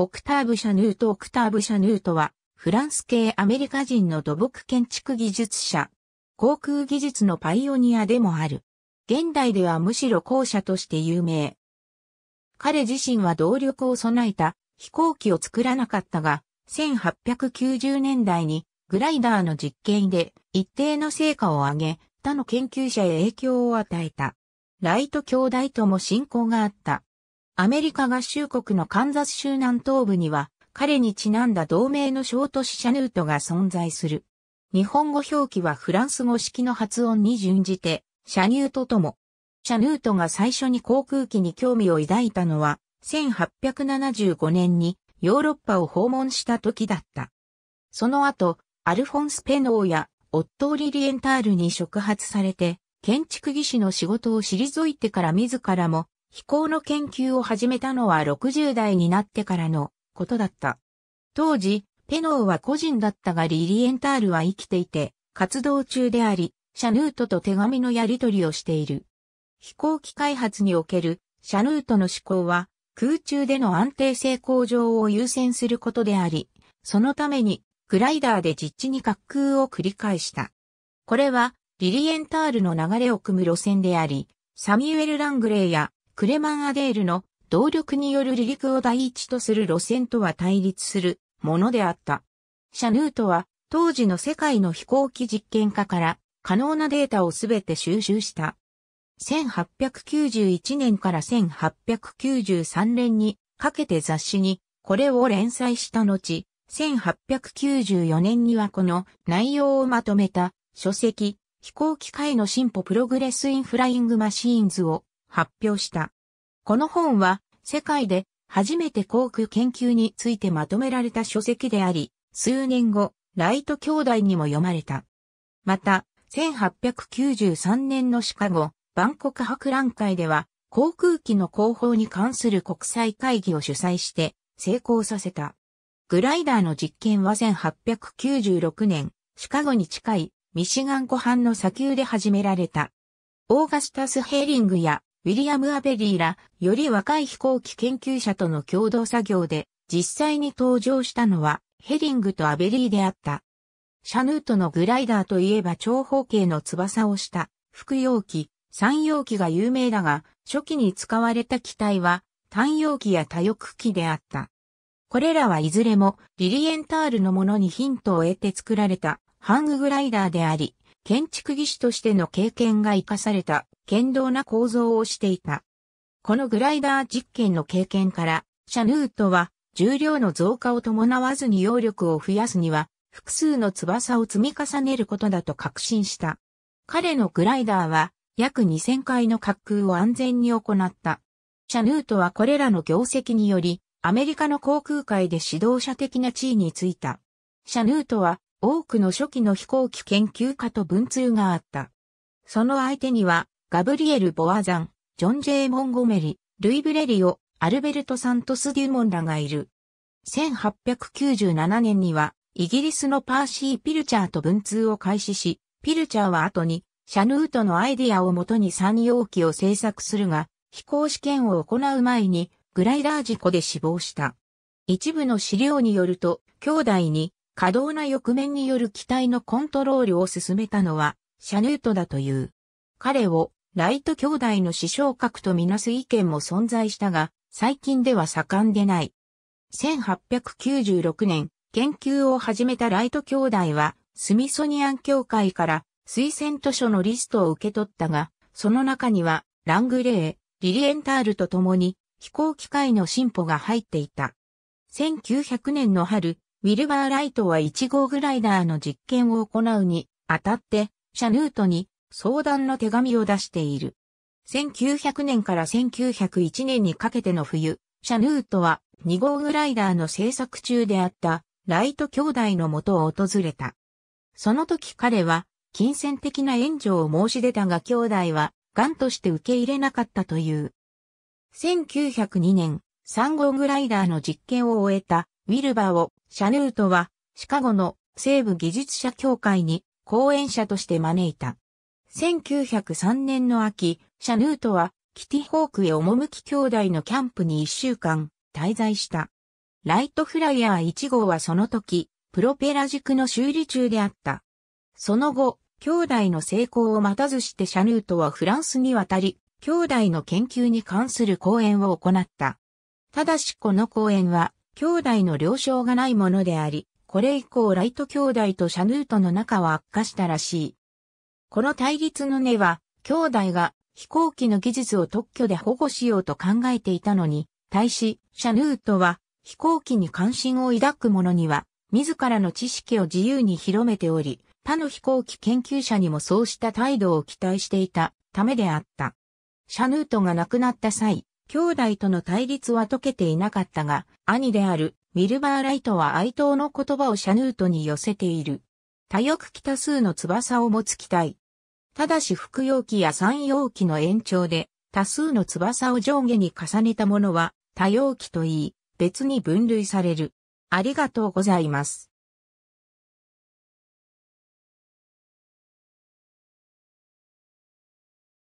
オクターブ・シャヌート・オクターブ・シャヌートは、フランス系アメリカ人の土木建築技術者、航空技術のパイオニアでもある。現代ではむしろ後者として有名。彼自身は動力を備えた飛行機を作らなかったが、1890年代にグライダーの実験で一定の成果を上げ、他の研究者へ影響を与えた。ライト兄弟とも親交があった。アメリカ合衆国のカンザス州南東部には、彼にちなんだ同名の小都市シャヌートが存在する。日本語表記はフランス語式の発音に準じて、シャニュートとも。シャヌートが最初に航空機に興味を抱いたのは、1875年にヨーロッパを訪問した時だった。その後、アルフォンス・ペノーやオットー・リリエンタールに触発されて、建築技師の仕事を退いてから自らも飛行の研究を始めたのは60代になってからのことだった。当時、ペノーは個人だったがリリエンタールは生きていて、活動中であり、シャヌートと手紙のやり取りをしている。飛行機開発におけるシャヌートの思考は、空中での安定性向上を優先することであり、そのためにグライダーで実地に滑空を繰り返した。これはリリエンタールの流れを組む路線であり、サミュエル・ラングレーやクレマンアデールの動力による離陸を第一とする路線とは対立するものであった。シャヌートは当時の世界の飛行機実験家から可能なデータをすべて収集した。1891年から1893年にかけて雑誌にこれを連載した後、1894年にはこの内容をまとめた書籍飛行機界の進歩プログレスインフライングマシーンズを発表した。この本は世界で初めて航空研究についてまとめられた書籍であり、数年後、ライト兄弟にも読まれた。また、1893年のシカゴ、万国博覧会では、航空機の広報に関する国際会議を主催して成功させた。グライダーの実験は1896年、シカゴに近いミシガン湖畔の砂丘で始められた。オーガスタス・ヘーリングやウィリアム・アベリーら、より若い飛行機研究者との共同作業で、実際に登場したのは、ヘリングとアベリーであった。シャヌートのグライダーといえば長方形の翼をした、複容器、三容器が有名だが、初期に使われた機体は、単容器や多翼機であった。これらはいずれも、リリエンタールのものにヒントを得て作られた、ハンググライダーであり、建築技師としての経験が活かされた、堅牢な構造をしていた。このグライダー実験の経験から、シャヌートは、重量の増加を伴わずに揚力を増やすには、複数の翼を積み重ねることだと確信した。彼のグライダーは、約2000回の滑空を安全に行った。シャヌートはこれらの業績により、アメリカの航空界で指導者的な地位についた。シャヌートは多くの初期の飛行機研究家と文通があった。その相手には、ガブリエル・ボアザン、ジョン・ジェイ・モンゴメリ、ルイ・ブレリオ、アルベルト・サントス・デュモンらがいる。1897年には、イギリスのパーシー・ピルチャーと文通を開始し、ピルチャーは後に、シャヌートのアイディアをもとに三容器を製作するが、飛行試験を行う前に、グライダー事故で死亡した。一部の資料によると、兄弟に過動な翼面による機体のコントロールを進めたのは、シャヌートだという。彼を、ライト兄弟の師匠格とみなす意見も存在したが、最近では盛んでない。1896年、研究を始めたライト兄弟は、スミソニアン協会から推薦図書のリストを受け取ったが、その中には、ラングレー、リリエンタールと共に、飛行機械の進歩が入っていた。1900年の春、ウィルバー・ライトは1号グライダーの実験を行うにあたって、シャヌートに相談の手紙を出している。1900年から1901年にかけての冬、シャヌートは2号グライダーの制作中であったライト兄弟のもとを訪れた。その時彼は金銭的な援助を申し出たが兄弟は癌として受け入れなかったという。1902年3号グライダーの実験を終えたウィルバーを、シャヌートは、シカゴの西部技術者協会に講演者として招いた。1903年の秋、シャヌートは、キティホークへ赴き兄弟のキャンプに一週間滞在した。ライトフライヤー1号はその時、プロペラ軸の修理中であった。その後、兄弟の成功を待たずしてシャヌートはフランスに渡り、兄弟の研究に関する講演を行った。ただしこの講演は兄弟の了承がないものであり、これ以降ライト兄弟とシャヌートの仲は悪化したらしい。この対立の根は、兄弟が飛行機の技術を特許で保護しようと考えていたのに、対し、シャヌートは飛行機に関心を抱く者には、自らの知識を自由に広めており、他の飛行機研究者にもそうした態度を期待していたためであった。シャヌートが亡くなった際、兄弟との対立は解けていなかったが、兄であるウィルバー・ライトは哀悼の言葉をシャヌートに寄せている。多翼機多数の翼を持つ機体。ただし服用機や三用機の延長で、多数の翼を上下に重ねたものは、多用機といい、別に分類される。ありがとうございます。